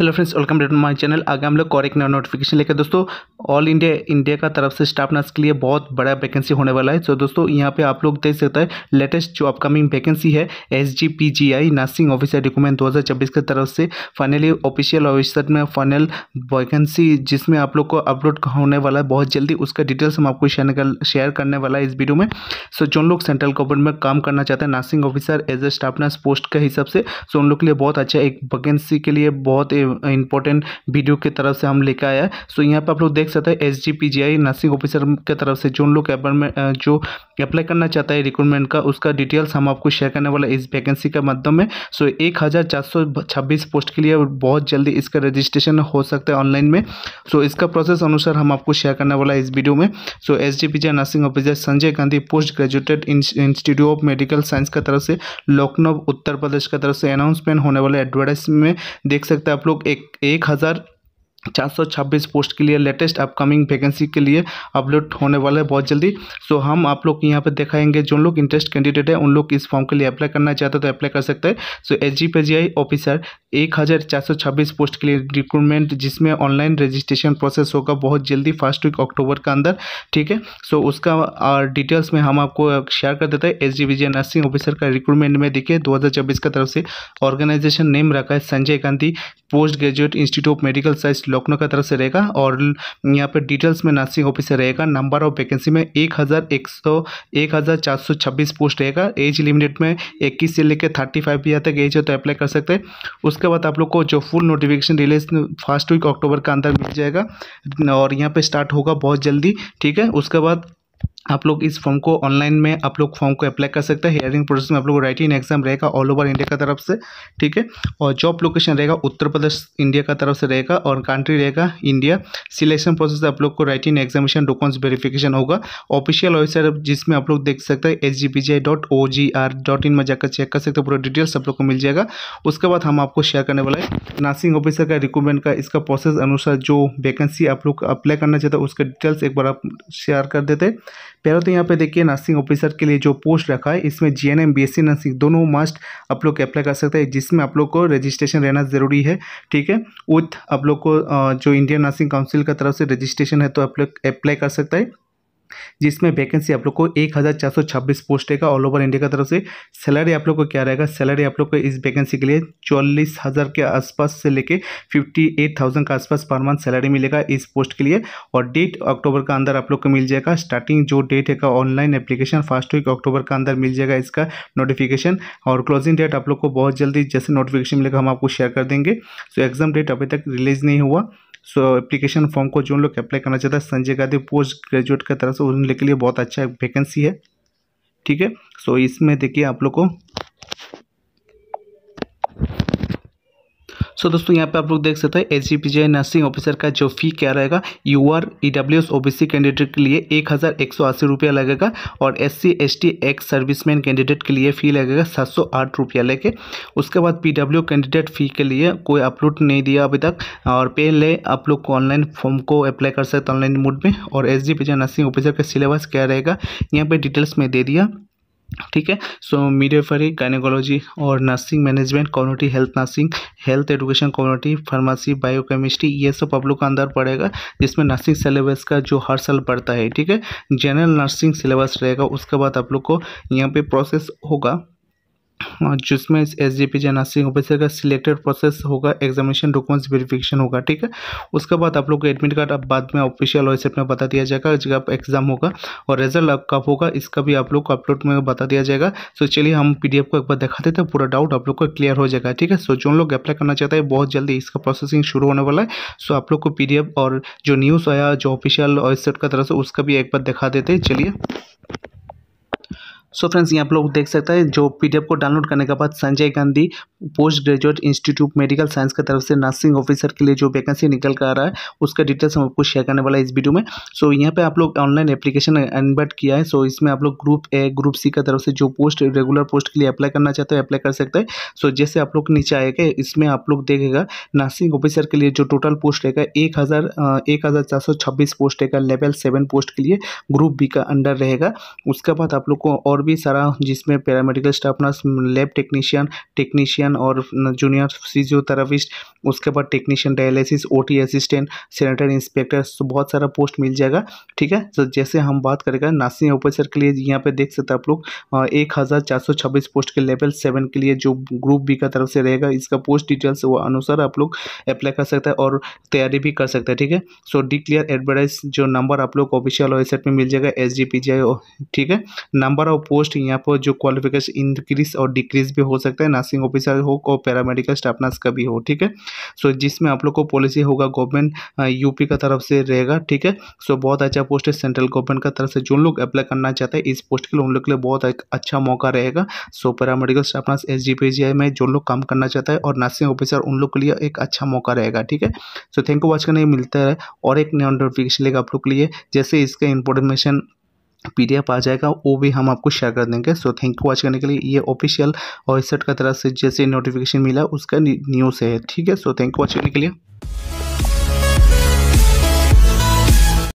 hello friends welcome to my channel आगे हम लोग कॉरेक्ट नोटिफिकेशन लेकर दोस्तों ऑल इंडिया इंडिया का तरफ से स्टाफ नर्स के लिए बहुत बड़ा वैकेंसी होने वाला है तो दोस्तों यहाँ पे आप लोग देख सकते हैं लेटेस्ट जो अपकमिंग वैकेंसी है S G P G I nursing officer document दो हज़ार चौबीस की तरफ से फाइनली ऑफिशियल ऑफिसर में फाइनल वैकेंसी जिसमें आप लोग को अपलोड होने वाला है बहुत जल्दी उसका डिटेल्स हम आपको शेयर शेयर करने वाला है इस वीडियो में सो जो लोग सेंट्रल गवर्नमेंट में काम करना चाहते हैं nursing officer as a staff nurse post के हिसाब से सो उन लोग के लिए बहुत अच्छा एक वैकेंसी के लिए बहुत इंपॉर्टेंट वीडियो की तरफ से हम लेकर आया सो यहाँ पर आप लोग देख सकते हैं S G P G I nursing officer की तरफ से जो लोग जो अप्लाई करना चाहता है रिक्रूटमेंट का उसका डिटेल्स हम आपको शेयर करने वाला इस वैकेंसी के माध्यम में सो एक हज़ार चार सौ छब्बीस पोस्ट के लिए बहुत जल्दी इसका रजिस्ट्रेशन हो सकता है ऑनलाइन में सो इसका प्रोसेस अनुसार हम आपको शेयर करने वाला इस वीडियो में so S G P G nursing officer Sanjay Gandhi post graduated institute of medical science की तरफ से लखनऊ उत्तर प्रदेश की तरफ से अनाउंसमेंट होने वाले एडवर्टाइज में देख सकते हैं आप लोग लोग एक एक हज़ार चार सौ छब्बीस पोस्ट के लिए लेटेस्ट अपकमिंग वैकेंसी के लिए अपलोड होने वाला है बहुत जल्दी सो so, हम आप लोग यहाँ पर दिखाएंगे जो लोग इंटरेस्ट कैंडिडेट है उन लोग इस फॉर्म के लिए अप्लाई करना चाहते हैं तो अप्लाई कर सकते हैं so H G P G I officer एक हज़ार चार सौ छब्बीस पोस्ट के लिए रिक्रूटमेंट जिसमें ऑनलाइन रजिस्ट्रेशन प्रोसेस होगा बहुत जल्दी फर्स्ट वीक अक्टूबर का अंदर ठीक है सो so, उसका और डिटेल्स में हम आपको शेयर कर देते हैं H G P G I nursing officer का रिक्रूटमेंट में देखिए दो हज़ार चौबीस की तरफ से ऑर्गेनाइजेशन नेम रखा है Sanjay Gandhi post graduate institute of medical science Lucknow की तरफ से रहेगा और यहाँ पर डिटेल्स में नर्सिंग ऑफिसर रहेगा नंबर ऑफ वैकेंसी में एक हज़ार एक सौ एक हज़ार चार सौ छब्बीस पोस्ट रहेगा एज लिमिटेड में इक्कीस से लेकर थर्टी फाइव ईयर तक एज है तो अप्लाई कर सकते हैं उसके बाद आप लोग को जो full notification release first week October के अंदर मिल जाएगा और यहाँ पर स्टार्ट होगा बहुत जल्दी ठीक है उसके बाद आप लोग इस फॉर्म को ऑनलाइन में आप लोग फॉर्म को अप्लाई कर सकते हैं हेयरिंग प्रोसेस में आप लोग राइटिंग एग्जाम रहेगा ऑल ओवर इंडिया का तरफ से ठीक है और जॉब लोकेशन रहेगा उत्तर प्रदेश इंडिया का तरफ से रहेगा और कंट्री रहेगा इंडिया सिलेक्शन प्रोसेस आप लोग को राइटिंग एग्जामिशन डॉक्यूमेंट्स वेरिफिकेशन होगा ऑफिशियल वेबसाइट जिसमें आप लोग देख सकते हैं एच में जाकर चेक कर सकते हैं पूरा डिटेल्स आप लोग को मिल जाएगा उसके बाद हम आपको शेयर करने वाला है नर्सिंग ऑफिसर का रिक्रूटमेंट का इसका प्रोसेस अनुसार जो वैकेंसी आप लोग अप्लाई करना चाहते हैं उसका डिटेल्स एक बार आप शेयर कर देते पहले तो यहाँ पे देखिए नर्सिंग ऑफिसर के लिए जो पोस्ट रखा है इसमें G N M B S C nursing दोनों मस्ट आप लोग अप्लाई कर सकते हैं जिसमें आप लोग को रजिस्ट्रेशन रहना ज़रूरी है ठीक है विथ आप लोग को जो इंडियन नर्सिंग काउंसिल का तरफ से रजिस्ट्रेशन है तो आप लोग अप्लाई कर सकता है जिसमें वैकेंसी आप लोग को एक हज़ार चार सौ छब्बीस पोस्ट रहेगा ऑल ओवर इंडिया की तरफ से सैलरी आप लोग को क्या रहेगा सैलरी आप लोग को इस वैकेंसी के लिए चौलीस हज़ार के आसपास से लेके फिफ्टी एट थाउजेंड के आसपास पर मंथ सैलरी मिलेगा इस पोस्ट के लिए और डेट अक्टूबर का अंदर आप लोग को मिल जाएगा स्टार्टिंग जो डेट है online application first week October का अंदर मिल जाएगा इसका नोटिफिकेशन और क्लोजिंग डेट आप लोग को बहुत जल्दी जैसे नोटिफिकेशन मिलेगा हम आपको शेयर कर देंगे सो एग्जाम डेट अभी तक रिलीज नहीं हुआ सो एप्लीकेशन फॉर्म को जो लोग अप्लाई करना चाहता है संजय गांधी पोस्ट ग्रेजुएट की तरफ सो तो उनके लिए बहुत अच्छा वैकेंसी है ठीक है सो इसमें देखिए आप लोग को सो दोस्तों यहाँ पे आप लोग देख सकते हैं एच जी नर्सिंग ऑफिसर का जो फी क्या रहेगा U R E W S O B C candidate के लिए एक हज़ार एक सौ अस्सी रुपया लगेगा और S C S T ex serviceman candidate के लिए फ़ी लगेगा सात सौ आठ रुपया लेके उसके बाद पी डब्ल्यू कैंडिडेट फ़ी के लिए कोई अपलोड नहीं दिया अभी तक और पहले आप लोग को ऑनलाइन फॉर्म को अप्लाई कर सकते ऑनलाइन मोड में और एस जी नर्सिंग ऑफिसर का सिलेबस क्या रहेगा यहाँ पर डिटेल्स में दे दिया ठीक है सो मीडियोफरी गायनेकोलॉजी और nursing management community health nursing health education community pharmacy biochemistry ये सब आप लोग का अंदर पड़ेगा जिसमें नर्सिंग सिलेबस का जो हर साल पड़ता है ठीक है जनरल नर्सिंग सिलेबस रहेगा उसके बाद आप लोग को यहाँ पे प्रोसेस होगा जिसमें एस जी पी या नर्सिंग ऑफिसर का सिलेक्टेड प्रोसेस होगा एग्जामिनेशन डॉक्यूमेंट्स वेरिफिकेशन होगा ठीक है उसके बाद आप लोग को एडमिट कार्ड अब बाद में ऑफिशियल वेबसाइट में बता दिया जाएगा जब आप एग्जाम होगा और रिजल्ट कब होगा इसका भी आप लोग को अपलोड में बता दिया जाएगा सो चलिए हम पी को एक बार दिखा देते हैं पूरा डाउट आप लोग का क्लियर हो जाएगा ठीक है सो जो लोग अप्लाई करना चाहते हैं बहुत जल्दी इसका प्रोसेसिंग शुरू होने वाला है सो आप लोग को पी और जो न्यूज़ आया जो ऑफिशियल वेबसाइट का तरफ से उसका भी एक बार दिखा देते चलिए सो फ्रेंड्स यहाँ आप लोग देख सकते हैं जो पीडीएफ को डाउनलोड करने के बाद Sanjay Gandhi post graduate institute medical science की तरफ से नर्सिंग ऑफिसर के लिए जो वैकेंसी निकल कर आ रहा है उसका डिटेल्स हम आपको शेयर करने वाला है इस वीडियो में सो so, यहाँ पे आप लोग ऑनलाइन एप्लीकेशन इन्वर्ट किया है सो so, इसमें आप लोग ग्रुप ए ग्रुप सी की तरफ से जो पोस्ट रेगुलर पोस्ट के लिए अप्लाई करना चाहते हो अप्लाई कर सकते हैं सो so, जैसे आप लोग नीचे आएगा इसमें आप लोग देखेगा नर्सिंग ऑफिसर के लिए जो टोटल पोस्ट रहेगा एक हज़ार एक हज़ार चार सौ छब्बीस पोस्ट रहेगा लेवल सेवन पोस्ट के लिए ग्रुप बी का अंडर रहेगा उसके बाद आप लोग को और और भी सारा जिसमें paramedical staff nurse lab technician technician और जूनियर फिजियोथेरापिस्ट उसके बाद टेक्नीशियन डायलिसिस ओ असिस्टेंट सैनिटरी इंस्पेक्टर तो बहुत सारा पोस्ट मिल जाएगा ठीक है तो जैसे हम बात करेगा नर्सिंग ऑफिसर के लिए यहाँ पे देख सकते आप लोग एक हज़ार चार सौ छब्बीस पोस्ट के लेवल सेवन के लिए जो ग्रुप बी का तरफ से रहेगा इसका पोस्ट डिटेल्स वो अनुसार आप लोग अप्लाई कर सकते हैं और तैयारी भी कर सकते हैं ठीक है सो क्लियर एडवर्टाइज जो नंबर आप लोग ऑफिशियल वेबसाइट में मिल जाएगा S D P G I ठीक है नंबर ऑफ पोस्ट यहाँ पर जो क्वालिफिकेशन इंक्रीज और डिक्रीज भी हो सकता है नर्सिंग ऑफिसर हो और पैरामेडिकल स्टाफ नर्स का भी हो ठीक है सो जिसमें आप लोग को पॉलिसी होगा गवर्नमेंट यूपी का तरफ से रहेगा ठीक है सो बहुत अच्छा पोस्ट है सेंट्रल गवर्नमेंट का तरफ से जो लोग अप्लाई करना चाहते हैं इस पोस्ट के लिए उन लोग के लिए बहुत अच्छा मौका रहेगा so paramedical staff nurse S G में जो लोग काम करना चाहता है और नर्सिंग ऑफिसर उन लोग के लिए एक अच्छा मौका रहेगा ठीक है सो थैंक यू वॉच करने मिलता है और एक नया नोटिफिकेशन लेगा आप लोग के लिए जैसे इसका इंफॉर्मेशन पीडीएफ आ जाएगा वो भी हम आपको शेयर कर देंगे सो थैंक यू वॉच करने के लिए ये ऑफिशियल और सेट का तरफ से जैसे नोटिफिकेशन मिला उसका न्यूज़ है ठीक है सो थैंक यू वॉच करने के लिए